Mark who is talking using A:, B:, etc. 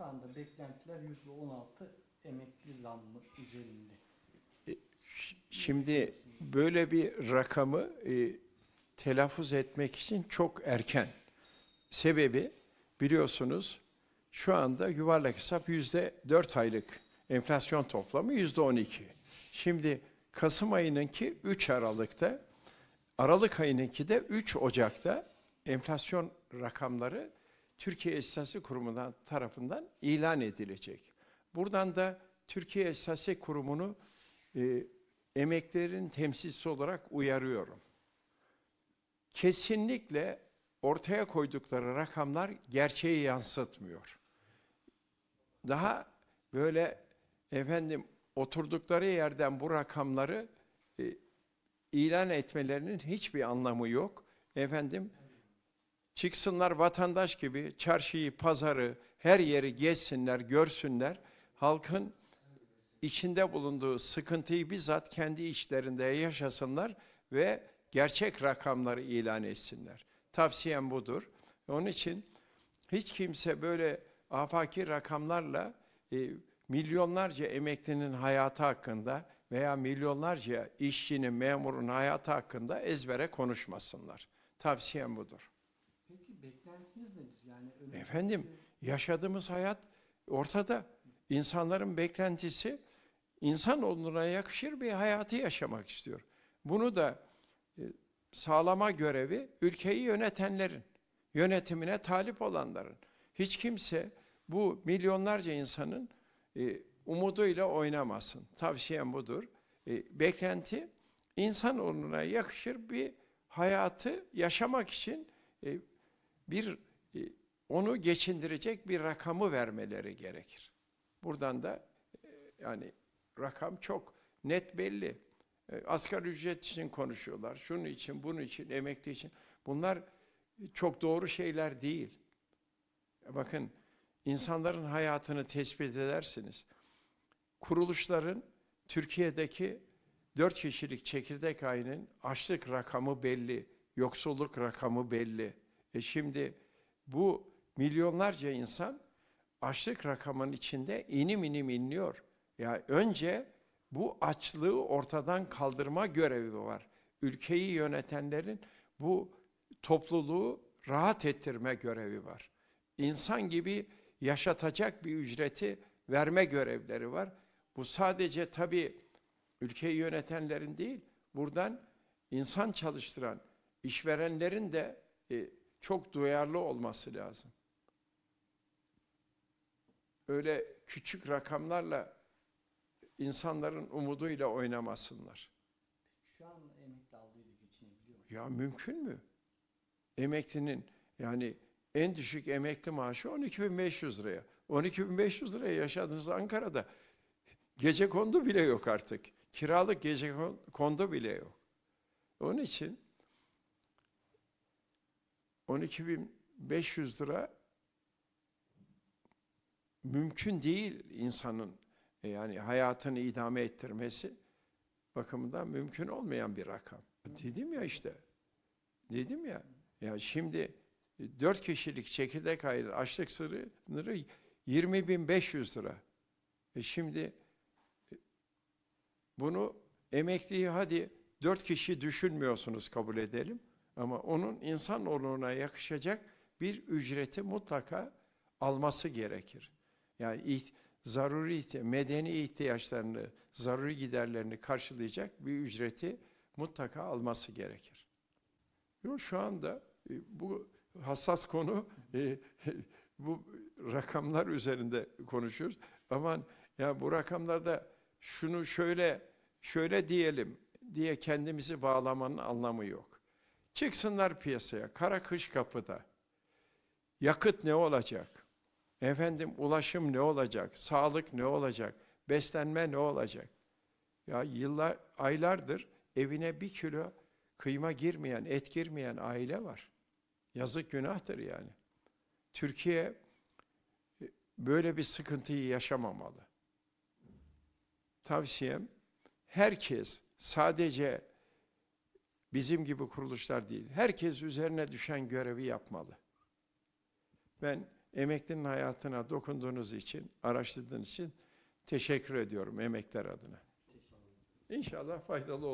A: Şu anda beklentiler yüzde on altı emekli zammı üzerinde. E, şimdi böyle bir rakamı e, telaffuz etmek için çok erken. Sebebi biliyorsunuz şu anda yuvarlak hesap yüzde dört aylık enflasyon toplamı yüzde on iki. Şimdi Kasım ayınınki 3 Aralık'ta, Aralık ayınınki de 3 Ocak'ta enflasyon rakamları Türkiye Esası Kurumu'ndan tarafından ilan edilecek. Buradan da Türkiye Esası Kurumu'nu e, emeklerin temsilcisi olarak uyarıyorum. Kesinlikle ortaya koydukları rakamlar gerçeği yansıtmıyor. Daha böyle efendim oturdukları yerden bu rakamları e, ilan etmelerinin hiçbir anlamı yok. Efendim Çıksınlar vatandaş gibi çarşıyı, pazarı, her yeri geçsinler, görsünler. Halkın içinde bulunduğu sıkıntıyı bizzat kendi içlerinde yaşasınlar ve gerçek rakamları ilan etsinler. Tavsiyem budur. Onun için hiç kimse böyle afaki rakamlarla e, milyonlarca emeklinin hayatı hakkında veya milyonlarca işçinin, memurun hayatı hakkında ezbere konuşmasınlar. Tavsiyem budur. Peki beklentiniz nedir? Yani Efendim yaşadığımız hayat ortada. İnsanların beklentisi insan olduğuna yakışır bir hayatı yaşamak istiyor. Bunu da e, sağlama görevi ülkeyi yönetenlerin, yönetimine talip olanların. Hiç kimse bu milyonlarca insanın e, umuduyla oynamasın. Tavsiyem budur. E, beklenti insan onuruna yakışır bir hayatı yaşamak için e, bir e, onu geçindirecek bir rakamı vermeleri gerekir. Buradan da e, yani rakam çok net belli. E, asgari ücret için konuşuyorlar. Şunun için, bunun için, emekli için. Bunlar çok doğru şeyler değil. Bakın insanların hayatını tespit edersiniz. Kuruluşların Türkiye'deki dört kişilik çekirdek ayının açlık rakamı belli, yoksulluk rakamı belli. E şimdi bu milyonlarca insan açlık rakamının içinde inim inim inliyor. yani önce bu açlığı ortadan kaldırma görevi var. Ülkeyi yönetenlerin bu topluluğu rahat ettirme görevi var. İnsan gibi yaşatacak bir ücreti verme görevleri var. Bu sadece tabii ülkeyi yönetenlerin değil, buradan insan çalıştıran işverenlerin de e, çok duyarlı olması lazım. Öyle küçük rakamlarla insanların umuduyla oynamasınlar. Şu an emekli aldıydık içine biliyor musun? Ya mümkün mü? Emeklinin yani en düşük emekli maaşı 12.500 liraya. 12.500 liraya yaşadınız Ankara'da gece kondu bile yok artık. Kiralık gece kondu bile yok. Onun için 12.500 lira mümkün değil insanın e, yani hayatını idame ettirmesi bakımından mümkün olmayan bir rakam. Dedim ya işte. Dedim ya. Ya şimdi e, dört kişilik çekirdek ayrı açlık sınırı 20.500 lira. E şimdi e, bunu emekliyi hadi dört kişi düşünmüyorsunuz kabul edelim. Ama onun insan onuruna yakışacak bir ücreti mutlaka alması gerekir. Yani zaruri, medeni ihtiyaçlarını, zaruri giderlerini karşılayacak bir ücreti mutlaka alması gerekir. Yo şu anda e, bu hassas konu e, e, bu rakamlar üzerinde konuşuyoruz. Aman ya bu rakamlarda şunu şöyle şöyle diyelim diye kendimizi bağlamanın anlamı yok. Çıksınlar piyasaya, kara kış kapıda. Yakıt ne olacak? Efendim ulaşım ne olacak? Sağlık ne olacak? Beslenme ne olacak? Ya yıllar, aylardır evine bir kilo kıyma girmeyen, et girmeyen aile var. Yazık günahtır yani. Türkiye e, böyle bir sıkıntıyı yaşamamalı. Tavsiyem herkes sadece Bizim gibi kuruluşlar değil. Herkes üzerine düşen görevi yapmalı. Ben emeklinin hayatına dokunduğunuz için, araştırdığınız için teşekkür ediyorum emekler adına. İnşallah faydalı olur.